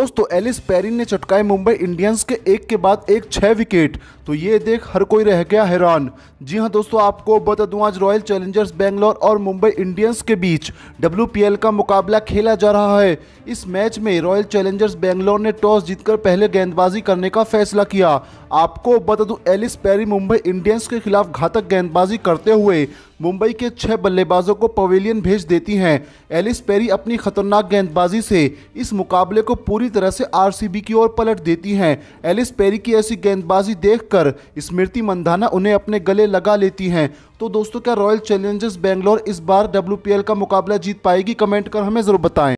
दोस्तों Alice Perrin ने चटकाए Mumbai Indians के एक के बाद एक छः विकेट तो ये देख हर कोई रह गया हैरान जी हाँ दोस्तों आपको बता दूं आज रॉयल चैलेंजर्स बेंगलोर और मुंबई इंडियंस के बीच डब्ल्यू का मुकाबला खेला जा रहा है इस मैच में रॉयल चैलेंजर्स बेंगलोर ने टॉस जीतकर पहले गेंदबाजी करने का फैसला किया आपको बता दूँ एलिस पैरी मुंबई इंडियंस के खिलाफ घातक गेंदबाजी करते हुए मुंबई के छह बल्लेबाजों को पवेलियन भेज देती हैं एलिस पेरी अपनी खतरनाक गेंदबाजी से इस मुकाबले को पूरी तरह से आरसीबी की ओर पलट देती हैं एलिस पेरी की ऐसी गेंदबाजी देखकर स्मृति मंधाना उन्हें अपने गले लगा लेती हैं तो दोस्तों क्या रॉयल चैलेंजर्स बेंगलोर इस बार डब्ल्यू का मुकाबला जीत पाएगी कमेंट कर हमें ज़रूर बताएं